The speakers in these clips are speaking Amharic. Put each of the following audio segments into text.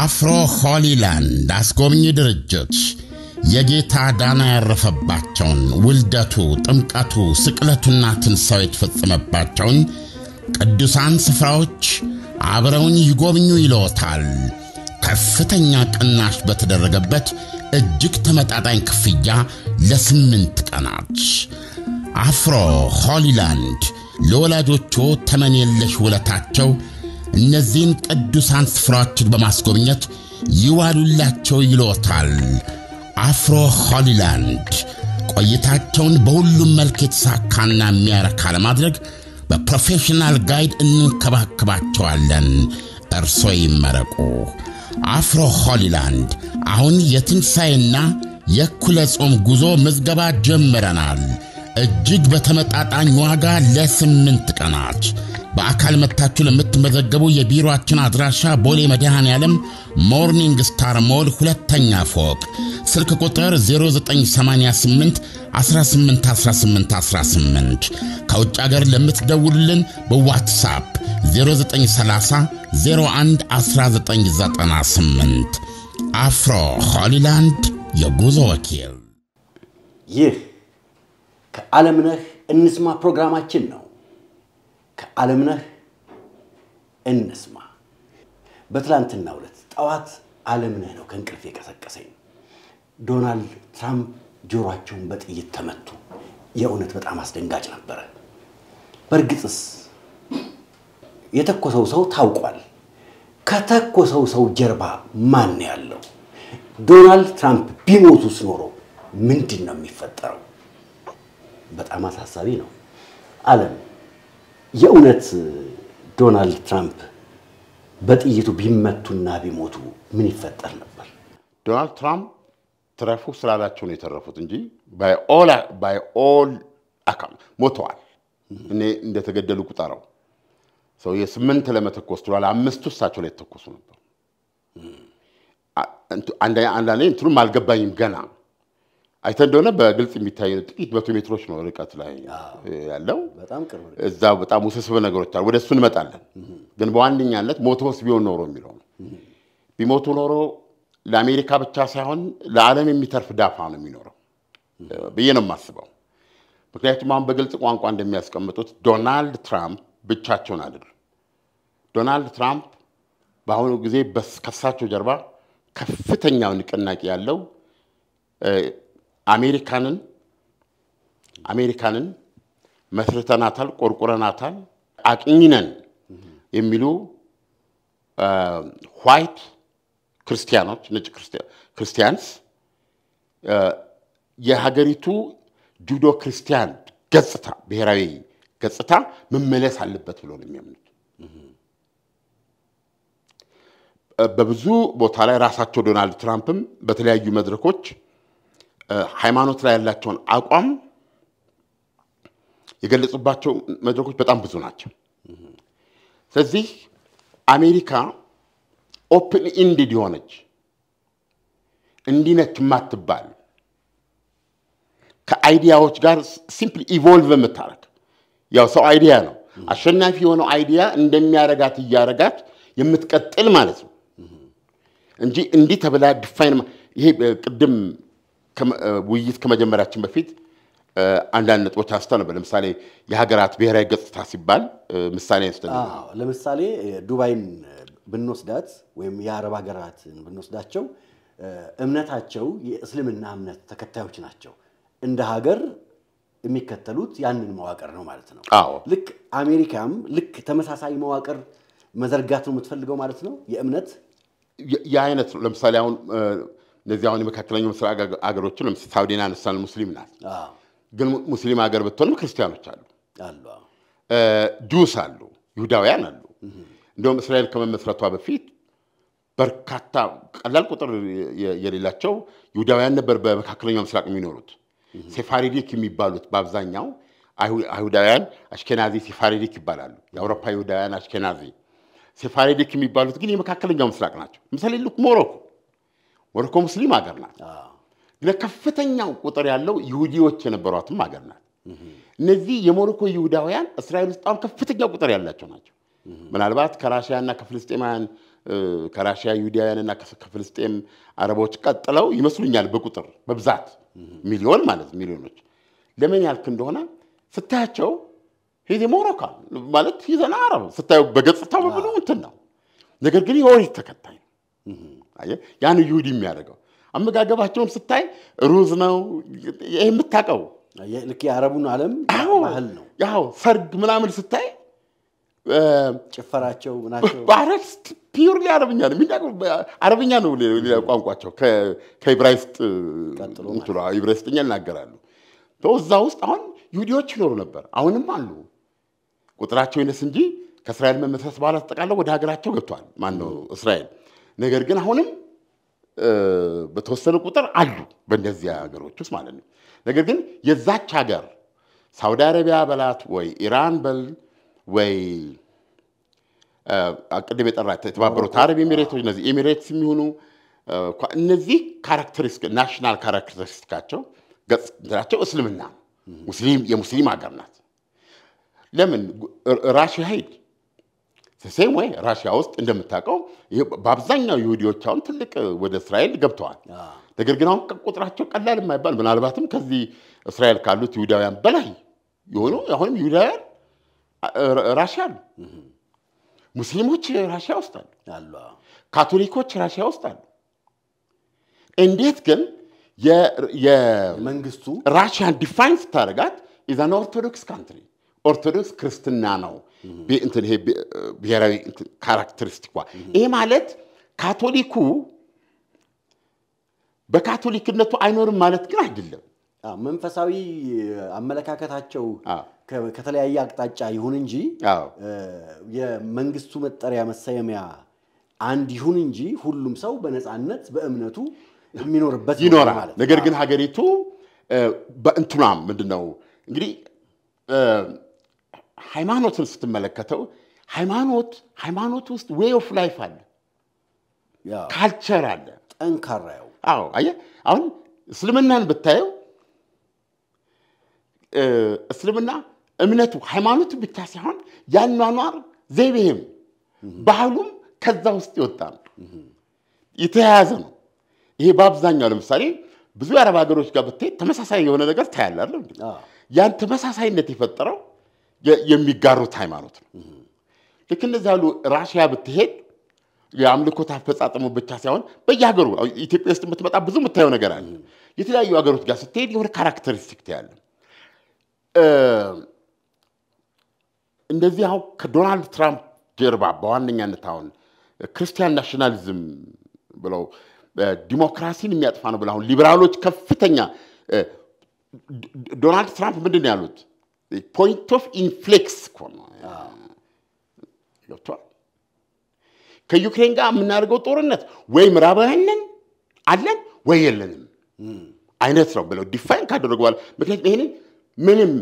አፍሮ ሆሊላንድ አስጎብኚ ድርጅት የጌታ ዳና ያረፈባቸውን ውልደቱ፣ ጥምቀቱ፣ ስቅለቱና ትንሣኤው የተፈጸመባቸውን ቅዱሳን ስፍራዎች አብረውን ይጎብኙ ይለዎታል። ከፍተኛ ቅናሽ በተደረገበት እጅግ ተመጣጣኝ ክፍያ ለስምንት ቀናት አፍሮ ሆሊላንድ ለወላጆቹ ተመን የለሽ ውለታቸው እነዚህን ቅዱሳን ስፍራዎችን በማስጎብኘት ይዋሉላቸው ይሎታል። አፍሮ ሆሊላንድ ቆይታቸውን በሁሉም መልክ የተሳካና የሚያረካ ለማድረግ በፕሮፌሽናል ጋይድ እንንከባከባቸዋለን። እርሶ ይመረቁ። አፍሮ ሆሊላንድ አሁን የትንሣኤና የእኩለ ጾም ጉዞ ምዝገባ ጀምረናል። እጅግ በተመጣጣኝ ዋጋ ለስምንት ቀናት በአካል መታችሁ ለምትመዘገቡ የቢሮአችን አድራሻ ቦሌ መድኃኔ ዓለም ሞርኒንግ ስታር ሞል ሁለተኛ ፎቅ ስልክ ቁጥር 0988 1818 ከውጭ አገር ለምትደውሉልን በዋትሳፕ 0930 01 1998 አፍሮ ሆሊላንድ የጉዞ ወኪል ይህ ከዓለምነህ እንስማ ፕሮግራማችን ነው። ከዓለምነህ እንስማ። በትላንትና ዕለት ጠዋት ዓለምነህ ነው ከእንቅልፍ የቀሰቀሰኝ። ዶናልድ ትራምፕ ጆሯቸውን በጥይት ተመቱ። የእውነት በጣም አስደንጋጭ ነበረ። በእርግጥስ የተኮሰው ሰው ታውቋል። ከተኮሰው ሰው ጀርባ ማን ያለው? ዶናልድ ትራምፕ ቢሞቱስ ኖሮ ምንድን ነው የሚፈጠረው? በጣም አሳሳቢ ነው። ዓለም የእውነት ዶናልድ ትራምፕ በጥይቱ ቢመቱና ቢሞቱ ምን ይፈጠር ነበር? ዶናልድ ትራምፕ ትረፉ ስላላቸው ነው የተረፉት እንጂ ባይ ኦል አካል ሞተዋል። እኔ እንደተገደሉ ቁጠረው። ሰው የስምንት ለመተኮስ ትሏል። አምስቱ እሳቸው ላይ የተኮሱ ነበር። አንዳንዴ እንትኑም አልገባኝም ገና አይተ እንደሆነ በግልጽ የሚታይ ጥቂት መቶ ሜትሮች ነው ርቀት ላይ ያለው። እዛ በጣም ውስብስብ ነገሮች አሉ። ወደ እሱ እንመጣለን። ግን በዋነኛነት ሞቶስ ቢሆን ኖሮ የሚለው ነው። ቢሞቱ ኖሮ ለአሜሪካ ብቻ ሳይሆን ለዓለም የሚተርፍ ዳፋ ነው የሚኖረው ብዬ ነው የማስበው። ምክንያቱም አሁን በግልጽ ቋንቋ እንደሚያስቀምጡት ዶናልድ ትራምፕ ብቻቸውን አይደሉም። ዶናልድ ትራምፕ በአሁኑ ጊዜ ከሳቸው ጀርባ ከፍተኛው ንቅናቄ ያለው አሜሪካንን አሜሪካንን መስርተናታል፣ ቆርቁረናታል፣ አቅኝነን የሚሉ ዋይት ክርስቲያኖች ነጭ ክርስቲያንስ የሀገሪቱ ጁዶ ክርስቲያን ገጽታ ብሔራዊ ገጽታ መመለስ አለበት ብሎ ነው የሚያምኑት። በብዙ ቦታ ላይ ራሳቸው ዶናልድ ትራምፕም በተለያዩ መድረኮች ሃይማኖት ላይ ያላቸውን አቋም የገለጹባቸው መድረኮች በጣም ብዙ ናቸው። ስለዚህ አሜሪካ ኦፕን ኢንድድ የሆነች እንዲነች ማትባል ከአይዲያዎች ጋር ሲምፕሊ ኢቮልቭ የምታረግ ያው ሰው አይዲያ ነው። አሸናፊ የሆነው አይዲያ እንደሚያረጋት እያረጋት የምትቀጥል ማለት ነው እንጂ እንዲህ ተብላ ዲፋይን ይሄ ቅድም ውይይት ከመጀመሪያችን በፊት አንዳንድ ነጥቦች አንስተው ነበር። ለምሳሌ የሀገራት ብሔራዊ ገጽታ ሲባል ምሳሌ ለምሳሌ ዱባይን ብንወስዳት ወይም የአረብ ሀገራትን ብንወስዳቸው እምነታቸው የእስልምና እምነት ተከታዮች ናቸው። እንደ ሀገር የሚከተሉት ያንን መዋቅር ነው ማለት ነው። ልክ አሜሪካም ልክ ተመሳሳይ መዋቅር መዘርጋት ነው የምትፈልገው ማለት ነው። የእምነት የአይነት ነው። ለምሳሌ አሁን እንደዚህ አሁን የመካከለኛው ምስራቅ አገሮችን ለምሳሌ ሳውዲን አነሳን፣ ሙስሊም ናት። ግን ሙስሊም ሀገር ብትሆንም ክርስቲያኖች አሉ፣ ጁስ አሉ፣ ይሁዳውያን አሉ። እንደውም እስራኤል ከመመስረቷ በፊት በርካታ ቀላል ቁጥር የሌላቸው ይሁዳውያን ነበር በመካከለኛው ምስራቅ የሚኖሩት። ሴፋሪዲክ የሚባሉት በአብዛኛው አይሁዳውያን አሽኬናዚ ሴፋሪዲክ ይባላሉ። የአውሮፓ ይሁዳውያን አሽኬናዚ ሴፋሪዲክ የሚባሉት ግን የመካከለኛው ምስራቅ ናቸው። ምሳሌ ልክ ሞሮኮ ሞሮኮ ሙስሊም ሀገር ናት። ግን ከፍተኛው ቁጥር ያለው ይሁዲዎች የነበሯትም ሀገር ናት። እነዚህ የሞሮኮ ይሁዳውያን እስራኤል ውስጥ አሁን ከፍተኛ ቁጥር ያላቸው ናቸው። ምናልባት ከራሽያና ከፍልስጤማውያን ከራሽያ ይሁዳውያንና ከፍልስጤም አረቦች ቀጥለው ይመስሉኛል በቁጥር በብዛት ሚሊዮን ማለት ሚሊዮኖች። ለምን ያልክ እንደሆነ ስታያቸው ሄዜ ሞሮካል ማለት ሂዘና አረብ ስታየው በገጽታው በምኑ እንትን ነው። ነገር ግን የኦሪት ተከታይ ነው። አየህ፣ ያን ይሁዲ የሚያደርገው አመጋገባቸውም ስታይ ሩዝ ነው። ይህ የምታውቀው ልክ የአረቡን ዓለም ባህል ነው። ያው ሰርግ ምናምን ስታይ ጭፈራቸው ናቸው። በአረብስት አረብኛ ነው አረብኛ ነው ቋንቋቸው ከኢብራይስጥ ኢብራይስጥኛ ይናገራሉ። እዛ ውስጥ አሁን ይሁዲዎች ይኖሩ ነበር፣ አሁንም አሉ። ቁጥራቸው ይነስ እንጂ ከእስራኤል መመስረት በኋላ ተጠቃለው ወደ ሀገራቸው ገብተዋል። ማነው እስራኤል ነገር ግን አሁንም በተወሰነ ቁጥር አሉ በእነዚህ ሀገሮች ውስጥ ማለት ነው። ነገር ግን የዛች ሀገር ሳውዲ አረቢያ በላት ወይ ኢራን በል ወይ ቅድም የጠራ የተባበሩት አረብ ኤሚሬቶች እነዚህ ኤሚሬትስ የሚሆኑ እነዚህ ካራክተሪስቲክ ናሽናል ካራክተሪስቲካቸው ገጽናቸው እስልምና ሙስሊም የሙስሊም ሀገር ናት። ለምን ራሽያ ሂድ ሴም ወይ ራሽያ ውስጥ እንደምታውቀው በአብዛኛው ይሁዲዎች አሁን ትልቅ ወደ እስራኤል ገብተዋል። ነገር ግን አሁን ቁጥራቸው ቀላል የማይባል ምናልባትም ከዚህ እስራኤል ካሉት ይሁዳውያን በላይ የሆኑ አሁንም ይሁዳውያን ራሽያ አሉ። ሙስሊሞች ራሽያ ውስጥ አሉ። ካቶሊኮች ራሽያ ውስጥ አሉ። እንዴት ግን የመንግስቱ ራሽያን ዲፋይን ስታደርጋት ኢዛን ኦርቶዶክስ ካንትሪ ኦርቶዶክስ ክርስትና ነው እንትን ይሄ ብሔራዊ ካራክተሪስቲኳ ይሄ ማለት ካቶሊኩ በካቶሊክነቱ አይኖርም ማለት ግን አይደለም። መንፈሳዊ አመለካከታቸው ከተለያየ አቅጣጫ ይሁን እንጂ የመንግስቱ መጠሪያ መሰየሚያ አንድ ይሁን እንጂ ሁሉም ሰው በነፃነት በእምነቱ የሚኖርበት ይኖራል። ነገር ግን ሀገሪቱ በእንትኗም ምንድን ነው እንግዲህ ሃይማኖትን ስትመለከተው ሃይማኖት ሃይማኖት ውስጥ ዌይ ኦፍ ላይፍ አለ፣ ካልቸር አለ፣ ጠንካራ ያው አዎ አየህ፣ አሁን እስልምናን ብታየው እስልምና እምነቱ ሃይማኖቱ ብቻ ሳይሆን ያኗኗር ዘይቤህም ባህሉም ከዛ ውስጥ ይወጣ ነው፣ የተያያዘ ነው። ይሄ በአብዛኛው ለምሳሌ ብዙ የአረብ ሀገሮች ጋር ብትሄድ ተመሳሳይ የሆነ ነገር ታያለህ። ያን ተመሳሳይነት የፈጠረው የሚጋሩት ሃይማኖት ነው። ልክ እንደዚህ ያሉ ራሽያ ብትሄድ የአምልኮት አፈጻጸሙ ብቻ ሳይሆን በየሀገሩ ኢትዮጵያ ውስጥ የምትመጣ ብዙ የምታየው ነገር አለ። የተለያዩ ሀገሮች ጋር ስትሄድ የሆነ ካራክተሪስቲክ ያለ እንደዚህ አሁን ከዶናልድ ትራምፕ ጀርባ በዋነኛነት አሁን ክርስቲያን ናሽናሊዝም ብለው ዲሞክራሲን የሚያጥፋ ነው ብለው አሁን ሊበራሎች ከፍተኛ ዶናልድ ትራምፕ ምንድን ነው ያሉት? ፖይንት ኦፍ ኢንፍሌክስ እኮ ነው ገብቷል። ከዩክሬን ጋር የምናደርገው ጦርነት ወይ ምዕራባውያን አለን ወይ የለንም hmm. አይነት ነው ብለው ዲፋይን ካደረጉ በኋላ ምክንያቱም ይሄንን ምንም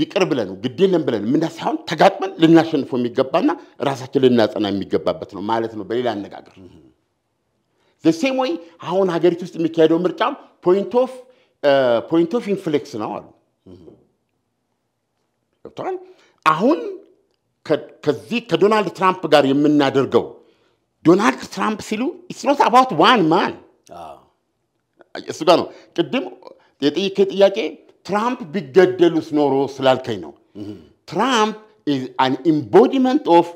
ይቅር ብለን ግድ የለም ብለን ምና ተጋጥመን ልናሸንፈው የሚገባና ራሳችን ልናጸና የሚገባበት ነው ማለት ነው። በሌላ አነጋገር ዘሴም hmm. ወይ አሁን ሀገሪቱ ውስጥ የሚካሄደው ምርጫም ፖይንት ኦፍ ኢንፍሌክስ ነው አሉ። hmm. ገብተዋል። አሁን ከዚህ ከዶናልድ ትራምፕ ጋር የምናደርገው ዶናልድ ትራምፕ ሲሉ ኢትስ አባውት ዋን ማን እሱ ጋር ነው። ቅድም የጠየከ ጥያቄ ትራምፕ ቢገደሉስ ኖሮ ስላልከኝ ነው። ትራምፕ አን ኢምቦዲመንት ኦፍ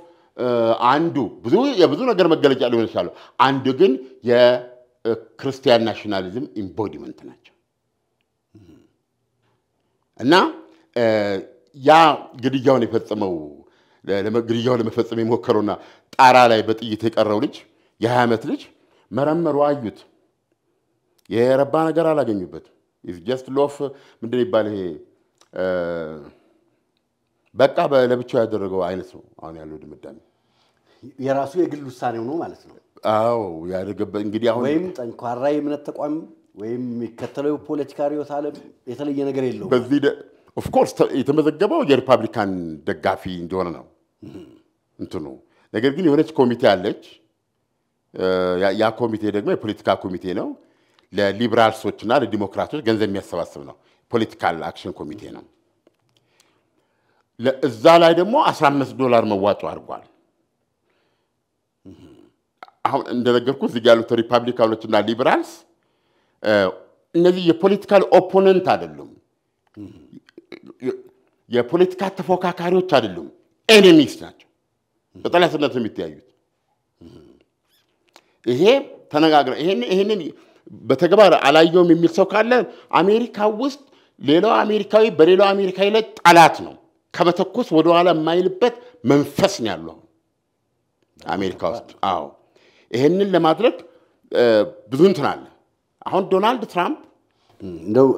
አንዱ ብዙ የብዙ ነገር መገለጫ ሊሆን ይችላሉ። አንዱ ግን የክርስቲያን ናሽናሊዝም ኢምቦዲመንት ናቸው እና uh, ያ ግድያውን የፈጸመው ግድያውን ለመፈጸም የሞከረውና ጣራ ላይ በጥይት የቀረው ልጅ የ20 ዓመት ልጅ መረመሩ፣ አዩት። የረባ ነገር አላገኙበትም። ጀስት ሎፍ ምንድን ይባል ይሄ በቃ ለብቻው ያደረገው አይነት ነው። አሁን ያለው ድምዳሜ የራሱ የግል ውሳኔው ነው ማለት ነው። አዎ ያደረገበት እንግዲህ አሁን ወይም ጠንኳራ የእምነት ተቋም ወይም የሚከተለው የፖለቲካ ርዕዮተ ዓለም የተለየ ነገር የለውም በዚህ ኦፍኮርስ የተመዘገበው የሪፐብሊካን ደጋፊ እንደሆነ ነው እንትኑ። ነገር ግን የሆነች ኮሚቴ አለች። ያ ኮሚቴ ደግሞ የፖለቲካ ኮሚቴ ነው። ለሊብራልሶችና ለዲሞክራቶች ገንዘብ የሚያሰባስብ ነው። ፖለቲካል አክሽን ኮሚቴ ነው። እዛ ላይ ደግሞ 15 ዶላር መዋጮ አድርጓል። አሁን እንደነገርኩ እዚህ ያሉት ሪፐብሊካኖችና ሊበራልስ እነዚህ የፖለቲካል ኦፖነንት አይደሉም። የፖለቲካ ተፎካካሪዎች አይደሉም፣ ኤኔሚስ ናቸው። በጠላትነት ነው የሚተያዩት። ይሄ ተነጋግረ ይሄንን በተግባር አላየውም የሚል ሰው ካለ አሜሪካ ውስጥ ሌላው አሜሪካዊ በሌላው አሜሪካዊ ላይ ጠላት ነው። ከመተኮስ ወደኋላ የማይልበት መንፈስ ነው ያለው አሜሪካ ውስጥ። አዎ ይሄንን ለማድረግ ብዙ እንትን አለ። አሁን ዶናልድ ትራምፕ እንደው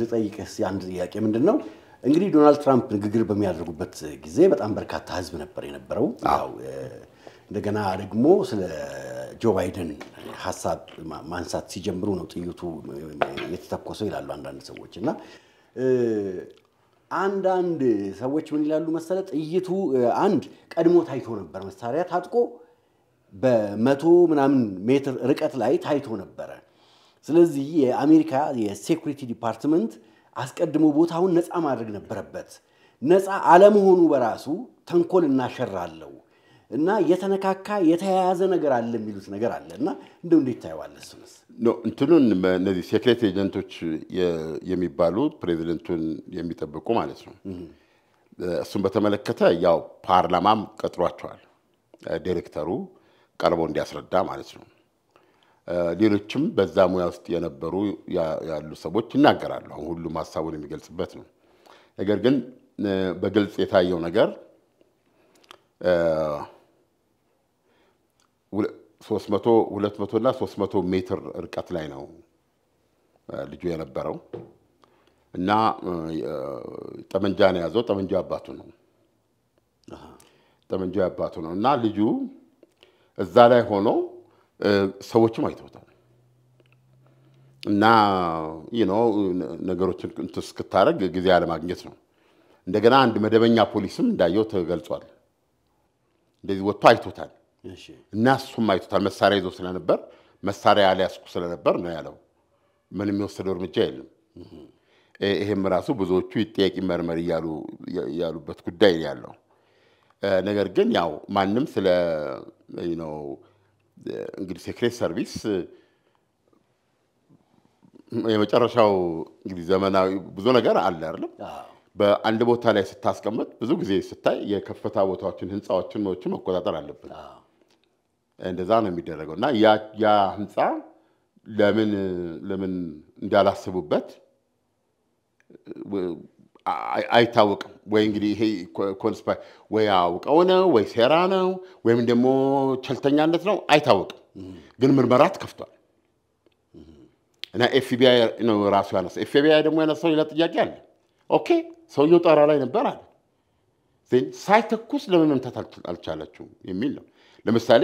ልጠይቅህ አንድ ጥያቄ ምንድን ነው እንግዲህ ዶናልድ ትራምፕ ንግግር በሚያደርጉበት ጊዜ በጣም በርካታ ህዝብ ነበር የነበረው። እንደገና ደግሞ ስለ ጆ ባይደን ሀሳብ ማንሳት ሲጀምሩ ነው ጥይቱ የተተኮሰው ይላሉ አንዳንድ ሰዎች እና አንዳንድ ሰዎች ምን ይላሉ መሰለ ጥይቱ አንድ ቀድሞ ታይቶ ነበር፣ መሳሪያ ታጥቆ በመቶ ምናምን ሜትር ርቀት ላይ ታይቶ ነበረ። ስለዚህ የአሜሪካ የሴኩሪቲ ዲፓርትመንት አስቀድሞ ቦታውን ነፃ ማድረግ ነበረበት። ነፃ አለመሆኑ በራሱ ተንኮል እናሸራለው እና የተነካካ የተያያዘ ነገር አለ የሚሉት ነገር አለ እና እንደ እንዴ ይታየዋለ እሱንስ እንትኑን እነዚህ ሴክሬት ኤጀንቶች የሚባሉ ፕሬዚደንቱን የሚጠብቁ ማለት ነው። እሱን በተመለከተ ያው ፓርላማም ቀጥሯቸዋል ዲሬክተሩ ቀርቦ እንዲያስረዳ ማለት ነው። ሌሎችም በዛ ሙያ ውስጥ የነበሩ ያሉ ሰዎች ይናገራሉ። አሁን ሁሉም ሀሳቡን የሚገልጽበት ነው። ነገር ግን በግልጽ የታየው ነገር ሁለት መቶ እና ሶስት መቶ ሜትር እርቀት ላይ ነው ልጁ የነበረው እና ጠመንጃ ነው የያዘው። ጠመንጃ አባቱ ነው። ጠመንጃ አባቱ ነው እና ልጁ እዛ ላይ ሆኖ ሰዎችም አይተውታል እና ነው ነገሮችን እንትን እስክታደርግ ጊዜ አለማግኘት ነው። እንደገና አንድ መደበኛ ፖሊስም እንዳየው ተገልጿል። እንደዚህ ወጥቶ አይቶታል እና እሱም አይቶታል። መሳሪያ ይዞ ስለነበር መሳሪያ አልያዝኩ ስለነበር ነው ያለው። ምንም የወሰደው እርምጃ የለም። ይሄም ራሱ ብዙዎቹ ይጠየቅ መርመር እያሉ ያሉበት ጉዳይ ያለው ነገር ግን ያው ማንም ስለ ነው እንግዲህ ሴክሬት ሰርቪስ የመጨረሻው እንግዲህ ዘመናዊ ብዙ ነገር አለ አይደለም። በአንድ ቦታ ላይ ስታስቀምጥ ብዙ ጊዜ ስታይ የከፍታ ቦታዎችን ህንፃዎችን ኖችን መቆጣጠር አለብን። እንደዛ ነው የሚደረገው እና ያ ህንፃ ለምን ለምን እንዳላስቡበት አይታወቅም ወይ እንግዲህ ይሄ ወይ አውቀው ነው ወይ ሴራ ነው ወይም ደግሞ ቸልተኛነት ነው አይታወቅም። ግን ምርመራ ተከፍቷል እና ኤፍቢአይ ነው ራሱ ያነሳው። ኤፍቢአይ ደግሞ ያነሳው ሌላ ጥያቄ አለ። ኦኬ ሰውየው ጠራ ላይ ነበር አለ ሳይተኩስ ለምን መምታት አልቻላችሁም የሚል ነው። ለምሳሌ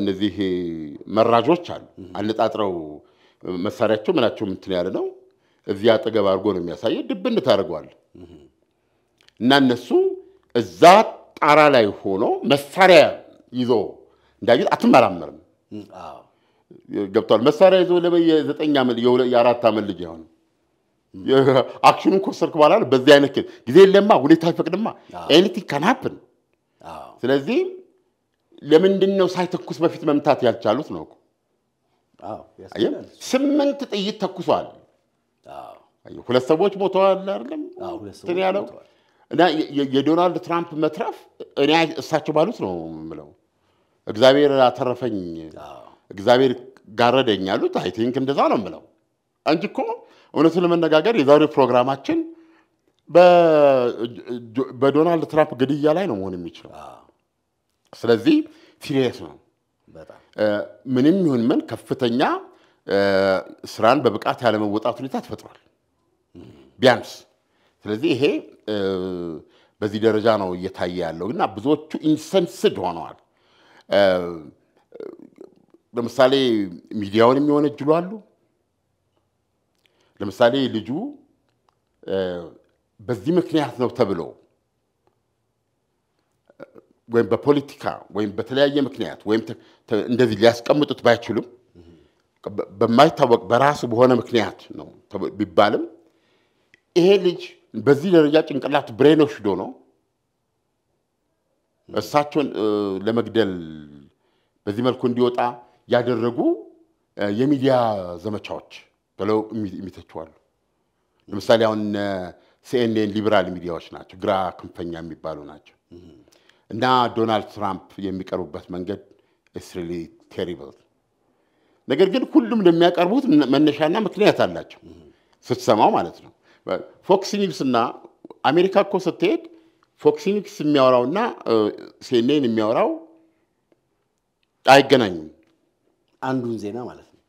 እነዚህ መራጆች አሉ አነጣጥረው መሳሪያቸው ምናቸው ምትን ያለ ነው እዚያ አጠገብ አድርጎ ነው የሚያሳየው። ድብን ታደርገዋል እና እነሱ እዛ ጣራ ላይ ሆኖ መሳሪያ ይዞ እንዳዩት አትመራመርም። ገብቷል። መሳሪያ ይዞ የዘጠኝ ዓመት የአራት ዓመት ልጅ ሆነ አክሽኑ ኮሰርክ በኋላ ነው በዚህ አይነት ጊዜ የለማ፣ ሁኔታ አይፈቅድማ። ኤኒቲንግ ካን ሀፕን። ስለዚህ ለምንድን ነው ሳይተኩስ በፊት መምታት ያልቻሉት ነው? ስምንት ጥይት ተኩሷል። ሁለት ሰዎች ሞተዋል አይደለም እንትን ያለው እና የዶናልድ ትራምፕ መትረፍ እኔ እሳቸው ባሉት ነው የምለው። እግዚአብሔር አተረፈኝ፣ እግዚአብሔር ጋረደኝ ያሉት አይ ቲንክ እንደዛ ነው የምለው እንጂ እኮ እውነቱን ለመነጋገር የዛሬው ፕሮግራማችን በዶናልድ ትራምፕ ግድያ ላይ ነው መሆን የሚችለው። ስለዚህ ሲሪየስ ነው። ምንም ይሁን ምን ከፍተኛ ስራን በብቃት ያለመወጣት ሁኔታ ተፈጥሯል። ቢያንስ። ስለዚህ ይሄ በዚህ ደረጃ ነው እየታየ ያለው እና ብዙዎቹ ኢንሰንስድ ሆነዋል። ለምሳሌ ሚዲያውን የሚወነጅሉ አሉ። ለምሳሌ ልጁ በዚህ ምክንያት ነው ተብሎ ወይም በፖለቲካ ወይም በተለያየ ምክንያት ወይም እንደዚህ ሊያስቀምጡት ባይችሉም በማይታወቅ በራሱ በሆነ ምክንያት ነው ቢባልም ይሄ ልጅ በዚህ ደረጃ ጭንቅላት ብሬን ዶ ነው እሳቸውን ለመግደል በዚህ መልኩ እንዲወጣ ያደረጉ የሚዲያ ዘመቻዎች ብለው የሚተችዋሉ። ለምሳሌ አሁን ሲኤንኤን ሊበራል ሚዲያዎች ናቸው፣ ግራ ክንፈኛ የሚባሉ ናቸው። እና ዶናልድ ትራምፕ የሚቀርቡበት መንገድ ስሪሊ ቴሪብል። ነገር ግን ሁሉም ለሚያቀርቡት መነሻና ምክንያት አላቸው፣ ስትሰማው ማለት ነው። ፎክስ ኒውስና አሜሪካ እኮ ስትሄድ ፎክስ ኒውስ የሚያወራው እና ሲኤንኤን የሚያወራው አይገናኙም። አንዱን ዜና ማለት ነው።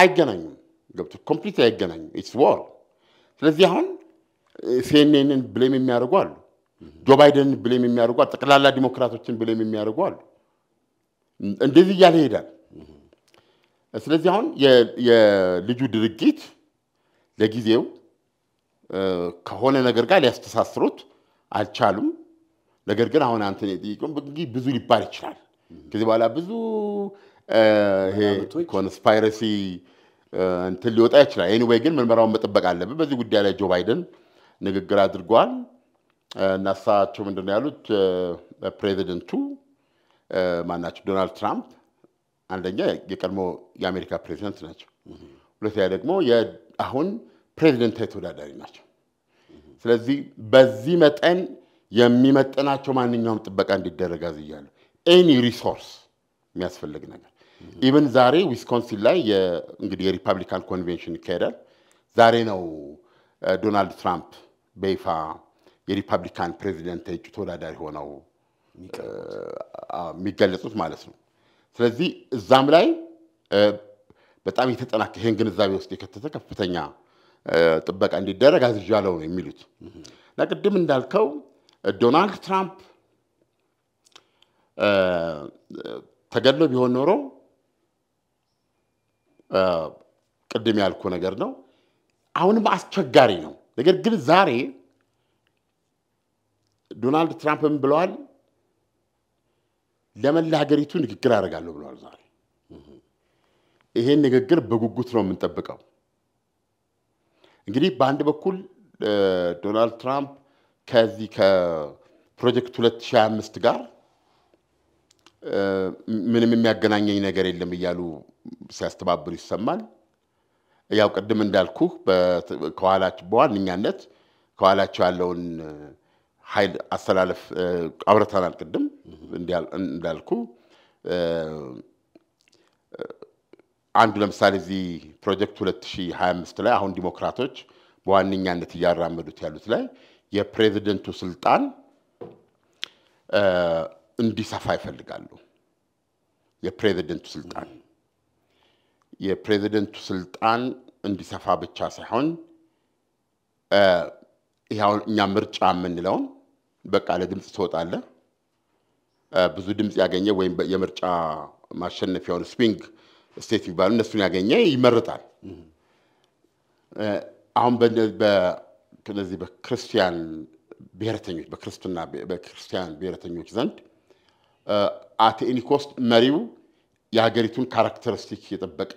አይገናኙም። ገብቶ ኮምፕሊት አይገናኙም። ኢትስ ዋር። ስለዚህ አሁን ሲኤንኤንን ብሌም የሚያደርጉ አሉ። ጆ ባይደንን ብሌም የሚያደርጉ አሉ። ጠቅላላ ዲሞክራቶችን ብሌም የሚያደርጉ አሉ። እንደዚህ እያለ ይሄዳል። ስለዚህ አሁን የልጁ ድርጊት ለጊዜው ከሆነ ነገር ጋር ሊያስተሳስሩት አልቻሉም። ነገር ግን አሁን አንተ እንግዲህ ብዙ ሊባል ይችላል። ከዚህ በኋላ ብዙ ይሄ ኮንስፓይረሲ እንትን ሊወጣ ይችላል። ኤኒዌይ ግን ምርመራውን መጠበቅ አለብን። በዚህ ጉዳይ ላይ ጆ ባይደን ንግግር አድርጓል። እናሳቸው ምንድነው ያሉት ፕሬዚደንቱ ማናቸው ዶናልድ ትራምፕ አንደኛ የቀድሞ የአሜሪካ ፕሬዚደንት ናቸው። ሁለተኛ ደግሞ አሁን ፕሬዚደንታዊ ተወዳዳሪ ናቸው። ስለዚህ በዚህ መጠን የሚመጥናቸው ማንኛውም ጥበቃ እንዲደረግ አዝያለሁ። ኤኒ ሪሶርስ የሚያስፈልግ ነገር ኢቨን ዛሬ ዊስኮንሲን ላይ እንግዲህ የሪፐብሊካን ኮንቬንሽን ይካሄዳል። ዛሬ ነው ዶናልድ ትራምፕ በይፋ የሪፐብሊካን ፕሬዚደንት እጩ ተወዳዳሪ ሆነው የሚገለጹት ማለት ነው። ስለዚህ እዛም ላይ በጣም የተጠናከ ይህን ግንዛቤ ውስጥ የከተተ ከፍተኛ ጥበቃ እንዲደረግ አዝዣለሁ ነው የሚሉት። እና ቅድም እንዳልከው ዶናልድ ትራምፕ ተገድሎ ቢሆን ኖሮ ቅድም ያልኩ ነገር ነው። አሁንም አስቸጋሪ ነው። ነገር ግን ዛሬ ዶናልድ ትራምፕም ብለዋል፣ ለመላ ሀገሪቱ ንግግር አደርጋለሁ ብለዋል ዛሬ። ይሄን ንግግር በጉጉት ነው የምንጠብቀው። እንግዲህ በአንድ በኩል ዶናልድ ትራምፕ ከዚህ ከፕሮጀክት 2025 ጋር ምንም የሚያገናኘኝ ነገር የለም እያሉ ሲያስተባብሩ ይሰማል። ያው ቅድም እንዳልኩ ከኋላቸው በዋነኛነት ከኋላቸው ያለውን ኃይል አስተላለፍ አውርተናል። ቅድም እንዳልኩ አንዱ ለምሳሌ እዚህ ፕሮጀክት 2025 ላይ አሁን ዲሞክራቶች በዋነኛነት እያራመዱት ያሉት ላይ የፕሬዚደንቱ ስልጣን እንዲሰፋ ይፈልጋሉ። የፕሬዚደንቱ ስልጣን የፕሬዚደንቱ ስልጣን እንዲሰፋ ብቻ ሳይሆን ይሁን እኛ ምርጫ የምንለውን በቃ ለድምፅ ትወጣለህ ብዙ ድምፅ ያገኘ ወይም የምርጫ ማሸነፊያውን ስዊንግ ስቴት ይባሉ እነሱን ያገኘ ይመርጣል። አሁን በነዚህ በክርስቲያን ብሔረተኞች በክርስትና በክርስቲያን ብሔረተኞች ዘንድ አቴኒኮስ መሪው የሀገሪቱን ካራክተሪስቲክ የጠበቀ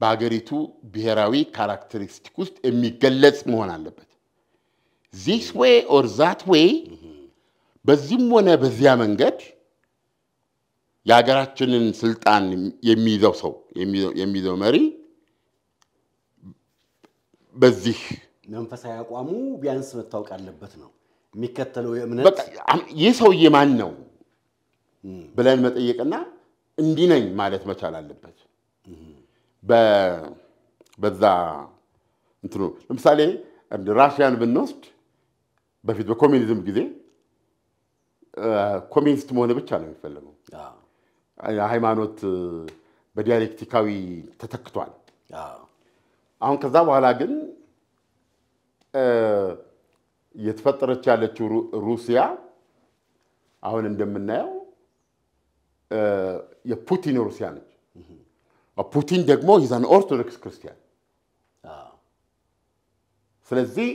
በሀገሪቱ ብሔራዊ ካራክተሪስቲክ ውስጥ የሚገለጽ መሆን አለበት። ዚስ ዌይ ኦር ዛት ዌይ፣ በዚህም ሆነ በዚያ መንገድ የሀገራችንን ስልጣን የሚይዘው ሰው የሚይዘው መሪ በዚህ መንፈሳዊ አቋሙ ቢያንስ መታወቅ አለበት ነው የሚከተለው የእምነት ይህ ሰውዬ ማን ነው ብለን መጠየቅና እንዲህ ነኝ ማለት መቻል አለበት። በዛ እንትኑ ለምሳሌ ራሽያን ብንወስድ በፊት በኮሚኒዝም ጊዜ ኮሚኒስት መሆን ብቻ ነው የሚፈለገው። ሃይማኖት በዲያሌክቲካዊ ተተክቷል። አሁን ከዛ በኋላ ግን እየተፈጠረች ያለችው ሩሲያ አሁን እንደምናየው የፑቲን ሩሲያ ነች። ፑቲን ደግሞ ይዛን ኦርቶዶክስ ክርስቲያን። ስለዚህ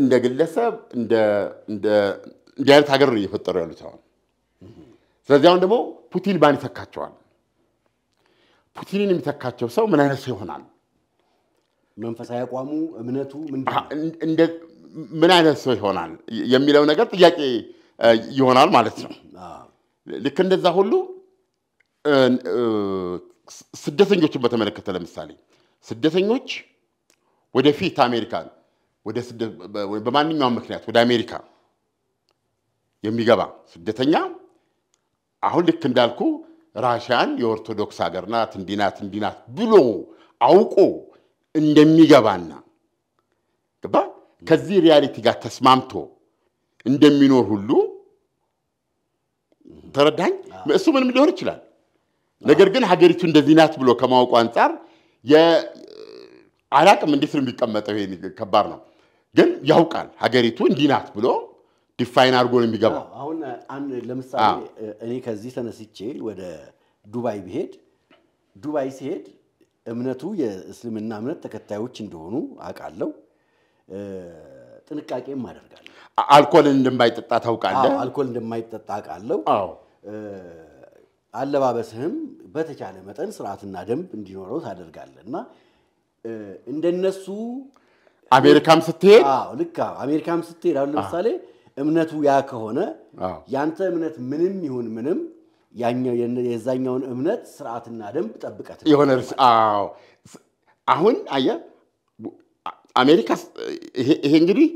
እንደ ግለሰብ እንደ እንዲህ አይነት ሀገር ነው እየፈጠሩ ያሉት አሁን። ስለዚህ አሁን ደግሞ ፑቲን ማን ይተካቸዋል? ፑቲንን የሚተካቸው ሰው ምን አይነት ሰው ይሆናል? መንፈሳዊ አቋሙ፣ እምነቱ ምን አይነት ሰው ይሆናል የሚለው ነገር ጥያቄ ይሆናል ማለት ነው። ልክ እንደዛ ሁሉ ስደተኞችን በተመለከተ ለምሳሌ ስደተኞች ወደፊት አሜሪካን በማንኛውም ምክንያት ወደ አሜሪካ የሚገባ ስደተኛ አሁን ልክ እንዳልኩ ራሽያን የኦርቶዶክስ ሀገር ናት እንዲናት እንዲናት ብሎ አውቆ እንደሚገባና ግባ ከዚህ ሪያሊቲ ጋር ተስማምቶ እንደሚኖር ሁሉ ተረዳኝ። እሱ ምንም ሊሆን ይችላል። ነገር ግን ሀገሪቱ እንደዚህ ናት ብሎ ከማወቁ አንጻር አላቅም እንዴት ነው የሚቀመጠው? ይሄ ከባድ ነው። ግን ያውቃል ሀገሪቱ እንዲህ ናት ብሎ ዲፋይን አድርጎ ነው የሚገባው። አሁን ለምሳሌ እኔ ከዚህ ተነስቼ ወደ ዱባይ ብሄድ ዱባይ ሲሄድ እምነቱ የእስልምና እምነት ተከታዮች እንደሆኑ አውቃለሁ። ጥንቃቄም አደርጋለሁ። አልኮል እንደማይጠጣ ታውቃለህ? አልኮል እንደማይጠጣ አውቃለሁ። አለባበስህም በተቻለ መጠን ስርዓትና ደንብ እንዲኖረው ታደርጋለህ እና እንደነሱ አሜሪካም ስትሄድ ልክ አሜሪካም ስትሄድ አሁን ለምሳሌ እምነቱ ያ ከሆነ ያንተ እምነት ምንም ይሁን ምንም የዛኛውን እምነት ስርዓትና ደንብ ጠብቀት የሆነ አሁን አየ አሜሪካ ይሄ እንግዲህ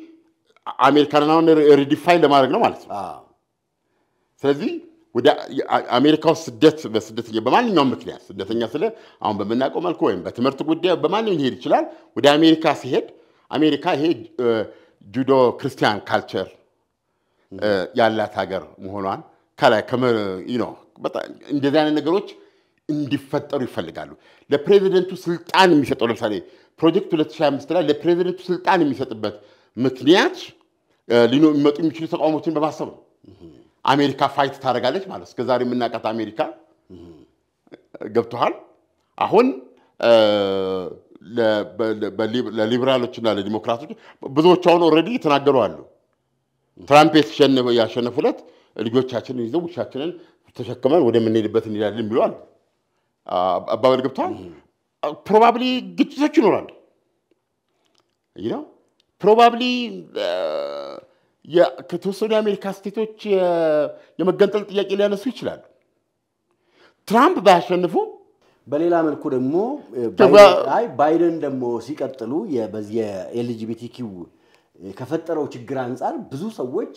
አሜሪካንን አሁን ሪዲፋይን ለማድረግ ነው ማለት ነው። ስለዚህ ወደ አሜሪካ ውስጥ ስደት በስደተኛ በማንኛውም ምክንያት ስደተኛ ስለ አሁን በምናውቀው መልኩ ወይም በትምህርት ጉዳይ በማንም ሊሄድ ይችላል። ወደ አሜሪካ ሲሄድ አሜሪካ ይሄ ጁዶ ክርስቲያን ካልቸር ያላት ሀገር መሆኗን ከላይ እንደዚህ አይነት ነገሮች እንዲፈጠሩ ይፈልጋሉ። ለፕሬዚደንቱ ስልጣን የሚሰጠው ለምሳሌ ፕሮጀክት 2025 ላይ ለፕሬዚደንቱ ስልጣን የሚሰጥበት ምክንያት ሊመጡ የሚችሉ ተቃውሞችን በማሰብ ነው። አሜሪካ ፋይት ታደርጋለች ማለት እስከዛሬ የምናውቃት አሜሪካ ገብተዋል። አሁን ለሊበራሎችና ለዲሞክራቶች ብዙዎች አሁን ኦልሬዲ የተናገሩ አሉ። ትራምፕ ያሸነፉ ዕለት ልጆቻችንን ይዘው ውሻችንን ተሸክመን ወደምንሄድበት እንሄዳለን የሚለዋል አባበል ገብተዋል። ፕሮባብሊ ግጭቶች ይኖራል ነው ፕሮባብሊ ከተወሰኑ የአሜሪካ ስቴቶች የመገንጠል ጥያቄ ሊያነሱ ይችላሉ። ትራምፕ ባያሸንፉ በሌላ መልኩ ደግሞ ባይደን ደግሞ ሲቀጥሉ የኤልጂቢቲኪው ከፈጠረው ችግር አንጻር ብዙ ሰዎች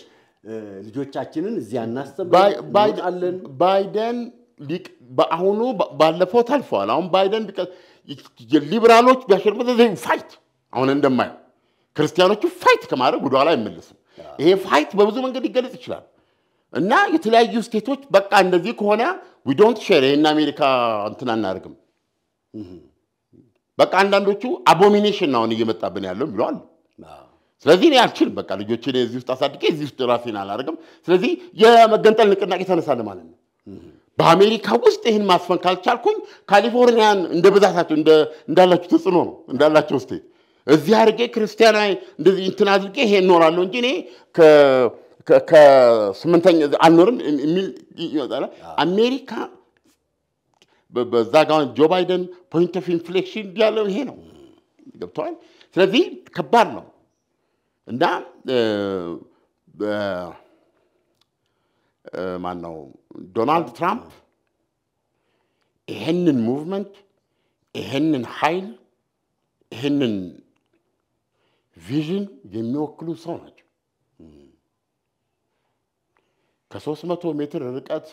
ልጆቻችንን እዚያ እናስተምራለን። ባይደን በአሁኑ ባለፈው ታልፈዋል። አሁን ባይደን ሊብራሎች ቢያሸንፉት ዘይ ፋይት አሁን እንደማየ ክርስቲያኖቹ ፋይት ከማድረግ ወደ ኋላ አይመለሱም። ይሄ ፋይት በብዙ መንገድ ይገለጽ ይችላል እና የተለያዩ ስቴቶች በቃ እንደዚህ ከሆነ ዊ ዶንት ሼር ይህን አሜሪካ እንትን አናደርግም። በቃ አንዳንዶቹ አቦሚኔሽን አሁን እየመጣብን ያለው ብለዋል። ስለዚህ እኔ አልችልም። በቃ ልጆች እዚህ ውስጥ አሳድጌ እዚህ ውስጥ ራሴን አላደርግም። ስለዚህ የመገንጠል ንቅናቄ ተነሳለ ማለት ነው። በአሜሪካ ውስጥ ይህን ማስፈን ካልቻልኩኝ ካሊፎርኒያን እንደ ብዛታቸው እንዳላቸው ተጽዕኖ ነው እንዳላቸው ስቴት እዚህ አድርጌ ክርስቲያናዊ እንደዚህ እንትን አድርጌ ይሄ እኖራለሁ እንጂ እኔ ከስምንተኛ አልኖርም የሚል ይወጣል። አሜሪካ በዛ ጋ ጆ ባይደን ፖይንት ኦፍ ኢንፍሌክሽን ያለው ይሄ ነው። ገብተዋል። ስለዚህ ከባድ ነው። እና ነው ዶናልድ ትራምፕ ይህንን ሙቭመንት ይህንን ኃይል ይህንን ቪዥን የሚወክሉ ሰው ናቸው። ከሶስት መቶ ሜትር ርቀት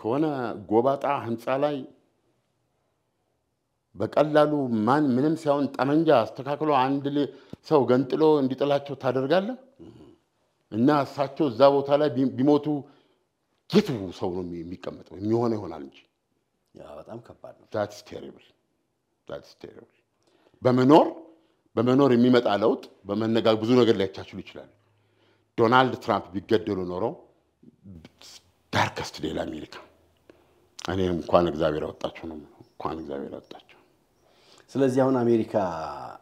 ከሆነ ጎባጣ ህንፃ ላይ በቀላሉ ማን ምንም ሳይሆን ጠመንጃ አስተካክሎ አንድ ሰው ገንጥሎ እንዲጥላቸው ታደርጋለህ እና እሳቸው እዛ ቦታ ላይ ቢሞቱ የቱ ሰው ነው የሚቀመጠው? የሚሆነ ይሆናል እንጂ በጣም ከባድ ነው። በመኖር በመኖር የሚመጣ ለውጥ በመነጋገር ብዙ ነገር ሊያቻችሉ ይችላል። ዶናልድ ትራምፕ ቢገደሉ ኖሮ ዳርከስት ሌላ አሜሪካ እኔ እንኳን እግዚአብሔር አወጣቸው ነው እንኳን እግዚአብሔር አወጣቸው። ስለዚህ አሁን አሜሪካ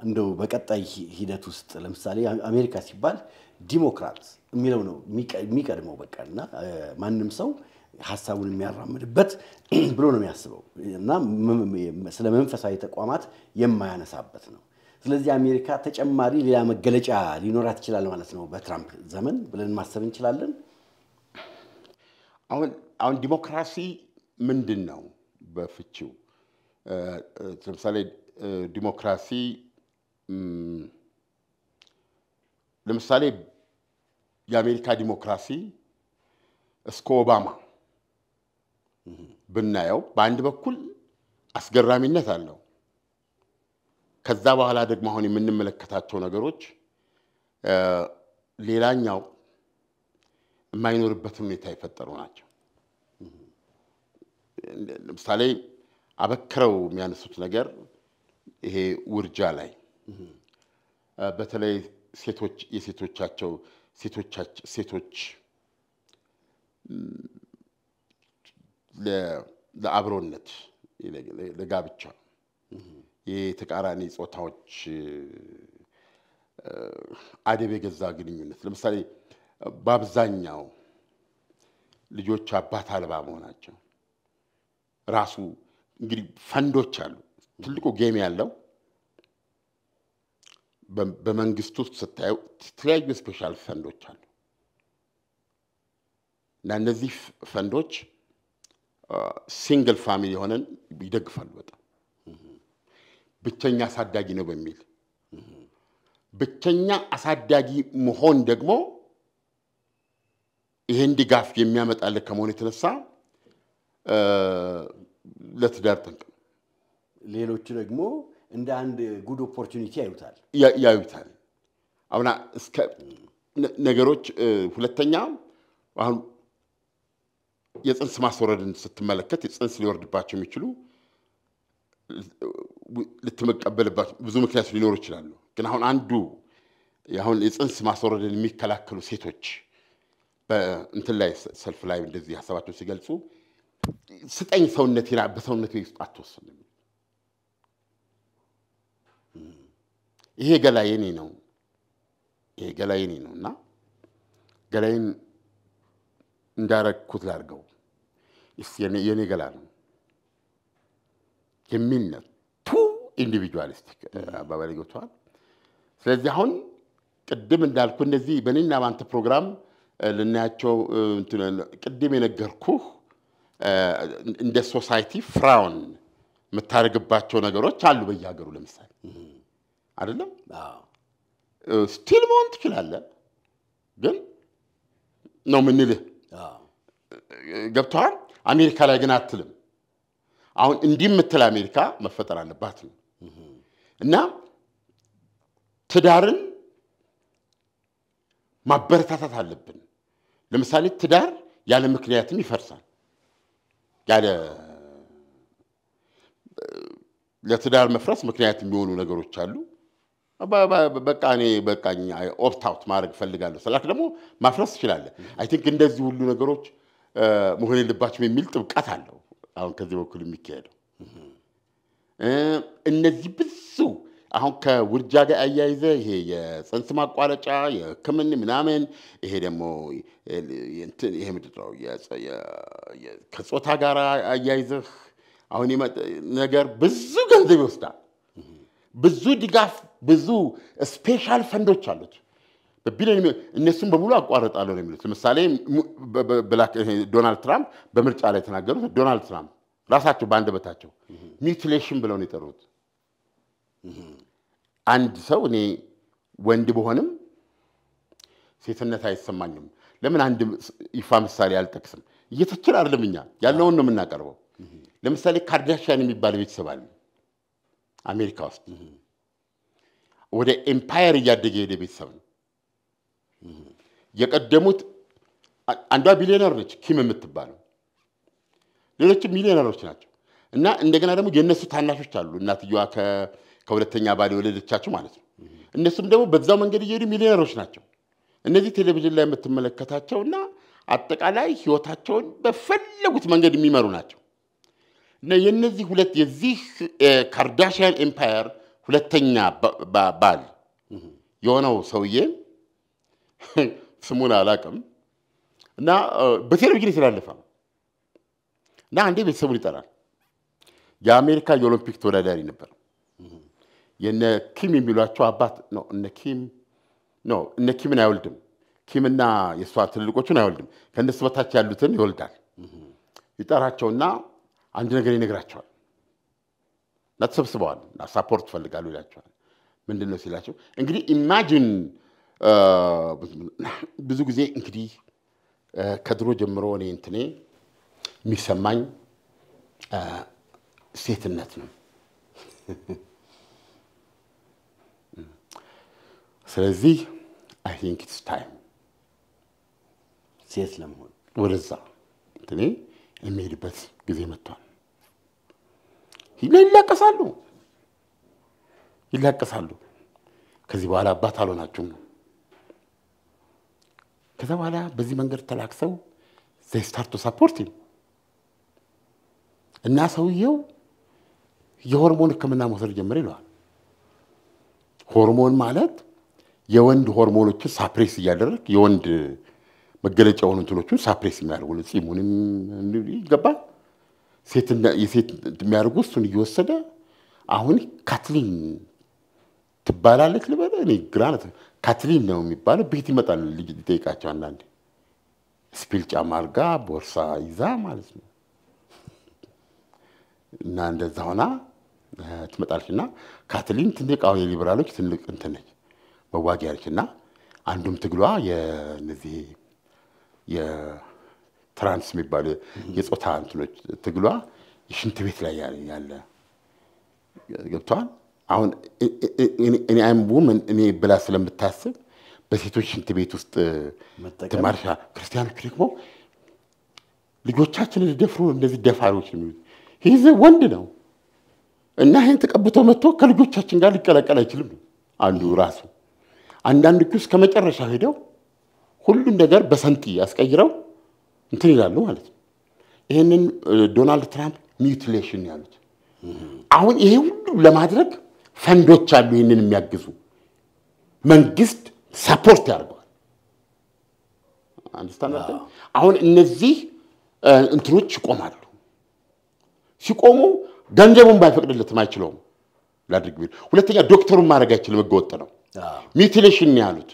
እንደው በቀጣይ ሂደት ውስጥ ለምሳሌ አሜሪካ ሲባል ዲሞክራት የሚለው ነው የሚቀድመው። በቃ እና ማንም ሰው ሀሳቡን የሚያራምድበት ብሎ ነው የሚያስበው እና ስለ መንፈሳዊ ተቋማት የማያነሳበት ነው። ስለዚህ አሜሪካ ተጨማሪ ሌላ መገለጫ ሊኖራት ይችላል ማለት ነው በትራምፕ ዘመን ብለን ማሰብ እንችላለን። አሁን አሁን ዲሞክራሲ ምንድን ነው በፍቺው ለምሳሌ ዲሞክራሲ ለምሳሌ የአሜሪካ ዲሞክራሲ እስከ ኦባማ ብናየው በአንድ በኩል አስገራሚነት አለው። ከዛ በኋላ ደግሞ አሁን የምንመለከታቸው ነገሮች ሌላኛው የማይኖርበትን ሁኔታ የፈጠሩ ናቸው። ለምሳሌ አበክረው የሚያነሱት ነገር ይሄ ውርጃ ላይ በተለይ ሴቶች የሴቶቻቸው ሴቶች ለአብሮነት ለጋብቻ የተቃራኒ ጾታዎች አደብ የገዛ ግንኙነት ለምሳሌ በአብዛኛው ልጆች አባት አልባ መሆናቸው ራሱ እንግዲህ ፈንዶች አሉ። ትልቁ ጌም ያለው በመንግስት ውስጥ ስታየው የተለያዩ ስፔሻል ፈንዶች አሉ እና እነዚህ ፈንዶች ሲንግል ፋሚሊ የሆነን ይደግፋሉ። በጣም ብቸኛ አሳዳጊ ነው በሚል ብቸኛ አሳዳጊ መሆን ደግሞ ይህን ድጋፍ የሚያመጣልህ ከመሆን የተነሳ ለትዳር ጠንቅ ሌሎቹ ደግሞ እንደ አንድ ጉድ ኦፖርቹኒቲ ያዩታል ያዩታል። አሁና እስከ ነገሮች ሁለተኛ አሁን የፅንስ ማስወረድን ስትመለከት የፅንስ ሊወርድባቸው የሚችሉ ልትመቀበልባቸው ብዙ ምክንያቱ ሊኖሩ ይችላሉ። ግን አሁን አንዱ አሁን የፅንስ ማስወረድን የሚከላከሉ ሴቶች በእንትን ላይ ሰልፍ ላይ እንደዚህ ሀሳባቸውን ሲገልጹ ስጠኝ ሰውነት በሰውነት ውስጥ አትወስንም ይሄ ገላ የኔ ነው፣ ይሄ ገላ የኔ ነው እና ገላይን እንዳረግኩት ላድርገው፣ የኔ ገላ ነው የሚል ነው። ቱ ኢንዲቪጁዋሊስቲክ አባባል ገብተዋል። ስለዚህ አሁን ቅድም እንዳልኩ እነዚህ በእኔና በአንተ ፕሮግራም ልናያቸው ቅድም የነገርኩህ እንደ ሶሳይቲ ፍራውን የምታደርግባቸው ነገሮች አሉ በየሀገሩ ለምሳሌ አይደለም ስቲል መሆን ትችላለህ፣ ግን ነው ምንልህ። ገብተዋል። አሜሪካ ላይ ግን አትልም። አሁን እንዲህ የምትል አሜሪካ መፈጠር አለባት ነው እና ትዳርን ማበረታታት አለብን። ለምሳሌ ትዳር ያለ ምክንያትም ይፈርሳል። ያለ ለትዳር መፍረስ ምክንያት የሚሆኑ ነገሮች አሉ። በቃ እኔ በቃኝ ኦፕታውት ማድረግ እፈልጋለሁ ስላክ ደግሞ ማፍረስ ትችላለህ። አይ ቲንክ እንደዚህ ሁሉ ነገሮች መሆን የለባቸውም የሚል ጥብቀት አለው። አሁን ከዚህ በኩል የሚካሄደው እነዚህ ብዙ አሁን ከውርጃ ጋር አያይዘ ይሄ የፅንስ ማቋረጫ የህክምን ምናምን ይሄ ደግሞ ይሄ ምንድን ነው ጋር አያይዘህ አሁን ነገር ብዙ ገንዘብ ይወስዳል። ብዙ ድጋፍ፣ ብዙ ስፔሻል ፈንዶች አሉት በቢሊዮን እነሱም በሙሉ አቋረጣለሁ ነው የሚሉት። ለምሳሌ ዶናልድ ትራምፕ በምርጫ ላይ የተናገሩት ዶናልድ ትራምፕ ራሳቸው በአንደበታቸው ሚውቲሌሽን ብለው ነው የጠሩት። አንድ ሰው እኔ ወንድ በሆንም ሴትነት አይሰማኝም። ለምን አንድ ይፋ ምሳሌ አልጠቅስም። እየተችል አይደለም እኛ ያለውን ነው የምናቀርበው። ለምሳሌ ካርዳሽያን የሚባል ቤተሰብ አለ። አሜሪካ ውስጥ ወደ ኤምፓየር እያደገ የሄደ ቤተሰብ ነው። የቀደሙት አንዷ ቢሊዮነር ነች ኪም የምትባለው፣ ሌሎችም ሚሊዮነሮች ናቸው። እና እንደገና ደግሞ የእነሱ ታናሾች አሉ። እናትየዋ ከሁለተኛ ባል የወለደቻቸው ማለት ነው። እነሱም ደግሞ በዛው መንገድ እየሄዱ ሚሊዮነሮች ናቸው። እነዚህ ቴሌቪዥን ላይ የምትመለከታቸው እና አጠቃላይ ህይወታቸውን በፈለጉት መንገድ የሚመሩ ናቸው። የነዚህ ሁለት የዚህ ካርዳሽያን ኤምፓየር ሁለተኛ ባል የሆነው ሰውዬ ስሙን አላቅም እና በቴሌቪዥን የተላለፈ ነው እና አንዴ ቤተሰቡን ይጠራል። የአሜሪካ የኦሎምፒክ ተወዳዳሪ ነበር። የነ ኪም የሚሏቸው አባት ነው። እነ ኪም ነው። እነ ኪምን አይወልድም። ኪምና የእሷ ትልልቆቹን አይወልድም። ከእነሱ በታች ያሉትን ይወልዳል። ይጠራቸውና አንድ ነገር ይነግራቸዋል እና ተሰብስበዋል እና ሳፖርት ይፈልጋሉ ይላቸዋል። ምንድን ነው ሲላቸው እንግዲህ ኢማጂን ብዙ ጊዜ እንግዲህ ከድሮ ጀምሮ እኔ እንትኔ የሚሰማኝ ሴትነት ነው። ስለዚህ አይ ቲንክ ኢትስ ታይም ሴት ለመሆን ወደዛ እንትኔ የሚሄድበት ጊዜ መጥቷል። ይላቀሳሉ ይላቀሳሉ። ከዚህ በኋላ አባት አልሆናችሁም ነው። ከዛ በኋላ በዚህ መንገድ ተላክሰው ዘይ ስታርቱ ሳፖርት እና ሰውየው የሆርሞን ሕክምና መውሰድ ጀመር ይለዋል። ሆርሞን ማለት የወንድ ሆርሞኖችን ሳፕሬስ እያደረግ የወንድ መገለጫ የሆኑ እንትኖቹን ሳፕሬስ የሚያደርጉ ጺሙንም ይገባል የሴት የሚያደርጉ እሱን እየወሰደ አሁን ካትሊን ትባላለች ልበለ እኔ ግራ ካትሊን ነው የሚባለው። ቤት ይመጣል ልጅ ሊጠይቃቸው ስፒል ጫማ ቦርሳ ይዛ ማለት ነው። እና እንደዛ ሆና ትመጣለች እና ካትሊን ትልቅ አሁን የሊበራሎች ትልቅ እንትን ነች፣ መዋጊያ ነች። እና አንዱም ትግሏ የነዚህ ትራንስ የሚባሉ የፆታ እንትኖች ትግሏ ሽንት ቤት ላይ ያለ ገብተዋል። አሁን እኔ አይም ውመን እኔ ብላ ስለምታስብ በሴቶች ሽንት ቤት ውስጥ ትማርሻ። ክርስቲያኖች ደግሞ ልጆቻችን ደፍሮ እንደዚህ ደፋሪዎች የሚሉት ይህ ወንድ ነው እና ይህን ተቀብቶ መጥቶ ከልጆቻችን ጋር ሊቀላቀል አይችልም። አንዱ ራሱ አንዳንድ እስከ መጨረሻ ሄደው ሁሉን ነገር በሰንቲ አስቀይረው እንትን ይላሉ ማለት ነው። ይህንን ዶናልድ ትራምፕ ሚውትሌሽን ያሉት አሁን ይሄ ሁሉ ለማድረግ ፈንዶች አሉ፣ ይህንን የሚያግዙ መንግስት ሰፖርት ያደርገዋል። አሁን እነዚህ እንትኖች ይቆማሉ። ሲቆሙ ገንዘቡን ባይፈቅድለትም አይችለውም ላድርግ ቢል፣ ሁለተኛ ዶክተሩን ማድረግ አይችልም፣ ህገወጥ ነው። ሚውቲሌሽን ያሉት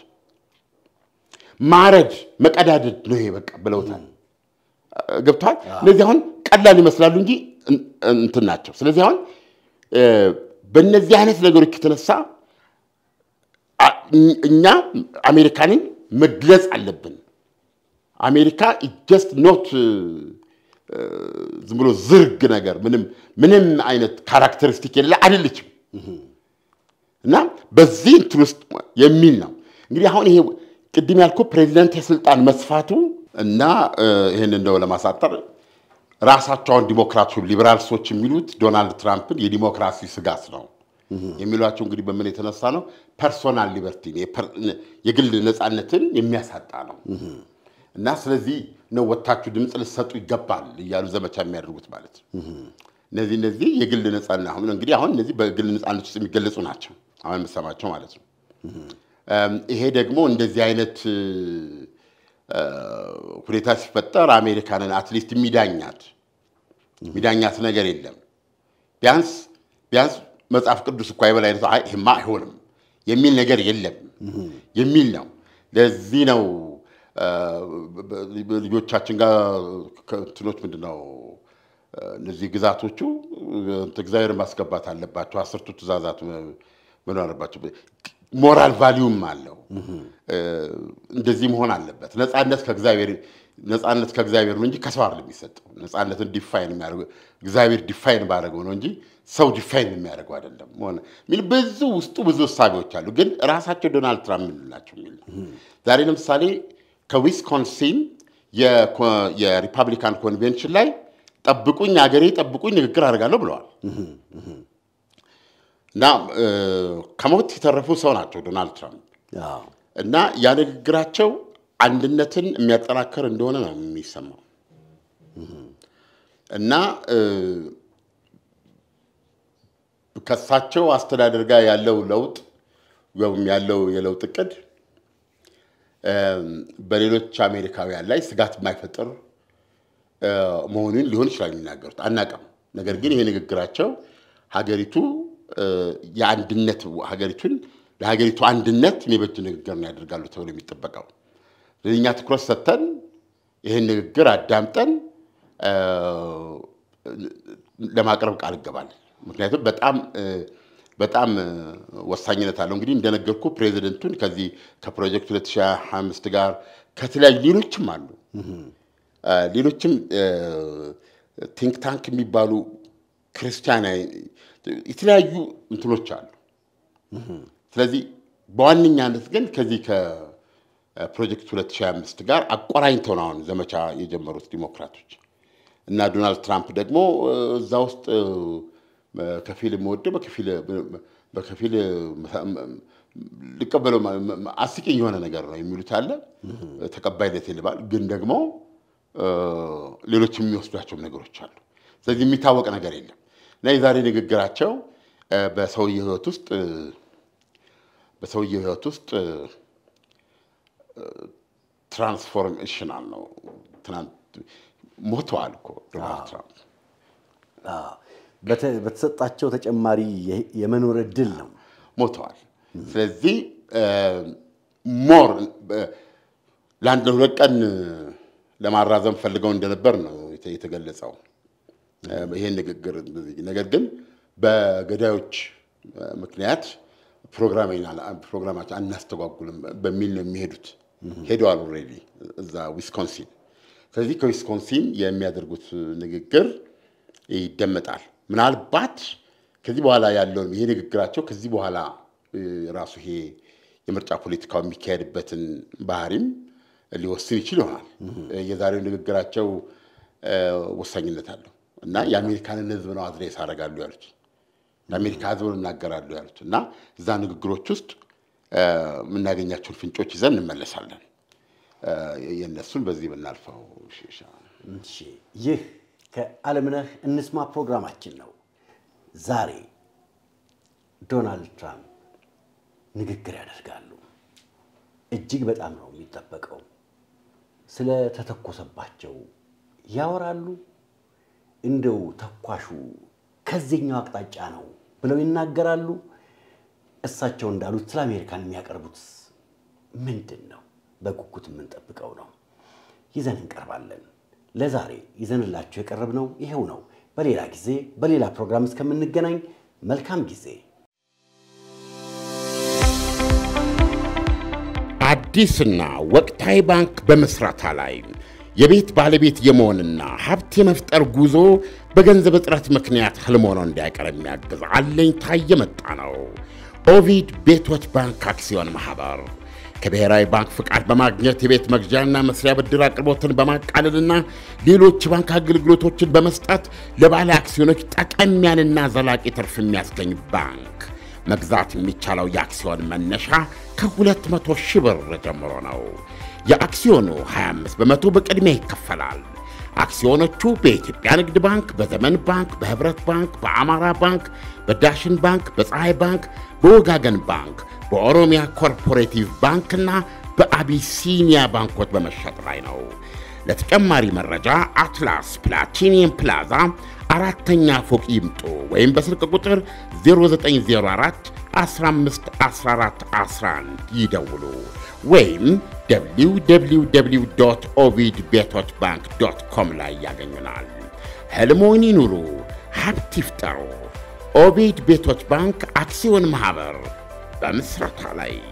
ማረድ መቀዳደድ ነው ይሄ በቃ ብለውታል። ገብተዋል። እነዚህ አሁን ቀላል ይመስላሉ እንጂ እንትን ናቸው። ስለዚህ አሁን በእነዚህ አይነት ነገሮች የተነሳ እኛ አሜሪካንን መግለጽ አለብን። አሜሪካ ጀስት ኖት ዝም ብሎ ዝርግ ነገር ምንም ምንም አይነት ካራክተሪስቲክ የሌለ አይደለችም እና በዚህ እንትን ውስጥ የሚል ነው እንግዲህ አሁን ይሄ ቅድም ያልኩ ፕሬዚደንት የስልጣን መስፋቱ እና ይህን እንደው ለማሳጠር ራሳቸውን ዲሞክራቱ ሊበራልሶች የሚሉት ዶናልድ ትራምፕን የዲሞክራሲ ስጋት ነው የሚሏቸው እንግዲህ በምን የተነሳ ነው? ፐርሶናል ሊበርቲ የግል ነፃነትን የሚያሳጣ ነው እና ስለዚህ ነው ወታችሁ ድምፅ ልሰጡ ይገባል እያሉ ዘመቻ የሚያደርጉት ማለት ነው። እነዚህ እነዚህ የግል ነፃነት አሁን እንግዲህ አሁን እነዚህ በግል ነፃነት ውስጥ የሚገለጹ ናቸው አሁን የምሰማቸው ማለት ነው። ይሄ ደግሞ እንደዚህ አይነት ሁኔታ ሲፈጠር አሜሪካንን አትሊስት የሚዳኛት የሚዳኛት ነገር የለም። ቢያንስ ቢያንስ መጽሐፍ ቅዱስ እኳ የበላይነቱ ይህማ አይሆንም የሚል ነገር የለም የሚል ነው። ለዚህ ነው ልጆቻችን ጋር ከእንትኖች ምንድን ነው እነዚህ ግዛቶቹ እግዚአብሔር ማስገባት አለባቸው። አስርቱ ትእዛዛት መኖር አለባቸው። ሞራል ቫሊዩም አለው እንደዚህ መሆን አለበት። ነፃነት ከእግዚአብሔር ነፃነት ከእግዚአብሔር ነው እንጂ ከሰው አይደለም የሚሰጠው። ነፃነትን ዲፋይን የሚያደርገው እግዚአብሔር ዲፋይን ባደረገው ነው እንጂ ሰው ዲፋይን የሚያደርገው አይደለም። ሆነ ሚል ብዙ ውስጡ ብዙ እሳቤዎች አሉ፣ ግን ራሳቸው ዶናልድ ትራምፕ ምንላቸው የሚል ዛሬ ለምሳሌ ከዊስኮንሲን የሪፐብሊካን ኮንቬንሽን ላይ ጠብቁኝ፣ አገሬ ጠብቁኝ፣ ንግግር አድርጋለሁ ብለዋል። እና ከሞት የተረፉ ሰው ናቸው ዶናልድ ትራምፕ እና ያ ንግግራቸው አንድነትን የሚያጠናክር እንደሆነ ነው የሚሰማው እና ከሳቸው አስተዳደር ጋር ያለው ለውጥ ወይም ያለው የለውጥ እቅድ በሌሎች አሜሪካውያን ላይ ስጋት የማይፈጥር መሆኑን ሊሆን ይችላል የሚናገሩት አናውቅም። ነገር ግን ይሄ ንግግራቸው ሀገሪቱ የአንድነት ሀገሪቱን ለሀገሪቱ አንድነት የሚበጁ ንግግርን ያደርጋሉ ተብሎ የሚጠበቀው። እኛ ትኩረት ሰጥተን ይህን ንግግር አዳምጠን ለማቅረብ ቃል ይገባል። ምክንያቱም በጣም በጣም ወሳኝነት አለው። እንግዲህ እንደነገርኩ ፕሬዚደንቱን ከዚህ ከፕሮጀክት 2025 ጋር ከተለያዩ ሌሎችም አሉ ሌሎችም ቲንክ ታንክ የሚባሉ ክርስቲያናዊ የተለያዩ እንትኖች አሉ። ስለዚህ በዋነኛነት ግን ከዚህ ከፕሮጀክት 2025 ጋር አቆራኝተው ነው አሁን ዘመቻ የጀመሩት ዲሞክራቶች እና ዶናልድ ትራምፕ ደግሞ እዛ ውስጥ ከፊል የምወደው በከፊል ልቀበለው አስቂኝ የሆነ ነገር ነው የሚሉት አለ። ተቀባይነት ይልባል። ግን ደግሞ ሌሎች የሚወስዷቸውም ነገሮች አሉ። ስለዚህ የሚታወቅ ነገር የለም እና የዛሬ ንግግራቸው በሰውየ ህይወት ውስጥ በሰውየው ህይወት ውስጥ ትራንስፎርሜሽን ነው። ትናንት ሞተዋል እኮ ዶናልድ ትራምፕ በተሰጣቸው ተጨማሪ የመኖር እድል ነው ሞተዋል። ስለዚህ ሞር ለአንድ ሁለት ቀን ለማራዘም ፈልገው እንደነበር ነው የተገለጸው ይሄን ንግግር። ነገር ግን በገዳዮች ምክንያት ፕሮግራማቸው አናስተጓጉልም በሚል ነው የሚሄዱት። ሄደዋል ኦልሬዲ እዛ ዊስኮንሲን። ስለዚህ ከዊስኮንሲን የሚያደርጉት ንግግር ይደመጣል። ምናልባት ከዚህ በኋላ ያለውን ይሄ ንግግራቸው ከዚህ በኋላ ራሱ ይሄ የምርጫ ፖለቲካው የሚካሄድበትን ባህሪም ሊወስን ይችል ይሆናል። የዛሬው ንግግራቸው ወሳኝነት አለው እና የአሜሪካንን ሕዝብ ነው አድሬስ አደርጋሉ ያሉት። ለአሜሪካ ሕዝብ እናገራለሁ ያሉት እና እዛ ንግግሮች ውስጥ የምናገኛቸውን ፍንጮች ይዘን እንመለሳለን። የእነሱን በዚህ ብናልፈው ይህ ከአለምነህ እንስማ ፕሮግራማችን ነው። ዛሬ ዶናልድ ትራምፕ ንግግር ያደርጋሉ። እጅግ በጣም ነው የሚጠበቀው። ስለተተኮሰባቸው ያወራሉ። እንደው ተኳሹ ከዚህኛው አቅጣጫ ነው ብለው ይናገራሉ። እሳቸው እንዳሉት ስለ አሜሪካን የሚያቀርቡት ምንድን ነው? በጉጉት የምንጠብቀው ነው። ይዘን እንቀርባለን። ለዛሬ ይዘንላችሁ የቀረብነው ይሄው ነው። በሌላ ጊዜ በሌላ ፕሮግራም እስከምንገናኝ መልካም ጊዜ። አዲስና ወቅታዊ ባንክ በመስራታ ላይ የቤት ባለቤት የመሆንና ሀብት የመፍጠር ጉዞ በገንዘብ እጥረት ምክንያት ህልም ሆኖ እንዳይቀር የሚያግዝ አለኝታ የመጣ ነው። ኦቪድ ቤቶች ባንክ አክሲዮን ማህበር ከብሔራዊ ባንክ ፍቃድ በማግኘት የቤት መግዣና መስሪያ ብድር አቅርቦትን በማቃለልና ሌሎች የባንክ አገልግሎቶችን በመስጠት ለባለ አክሲዮኖች ጠቀም ያለና ዘላቂ ትርፍ የሚያስገኝ ባንክ። መግዛት የሚቻለው የአክሲዮን መነሻ ከሁለት መቶ ሺህ ብር ጀምሮ ነው። የአክሲዮኑ 25 በመቶ በቅድሚያ ይከፈላል። አክሲዮኖቹ በኢትዮጵያ ንግድ ባንክ፣ በዘመን ባንክ፣ በህብረት ባንክ፣ በአማራ ባንክ፣ በዳሽን ባንክ፣ በፀሐይ ባንክ፣ በወጋገን ባንክ፣ በኦሮሚያ ኮርፖሬቲቭ ባንክና በአቢሲኒያ ባንኮች በመሸጥ ላይ ነው። ለተጨማሪ መረጃ አትላስ ፕላቲኒየም ፕላዛ አራተኛ ፎቅ ይምጡ ወይም በስልክ ቁጥር 0904 15 14 11 ይደውሉ። ወይም www ኦቪድ ቤቶች ባንክ ዶት ኮም ላይ ያገኙናል። ህልሞን ይኑሩ፣ ሀብት ይፍጠሩ። ኦቪድ ቤቶች ባንክ አክሲዮን ማኅበር በምሥረታ ላይ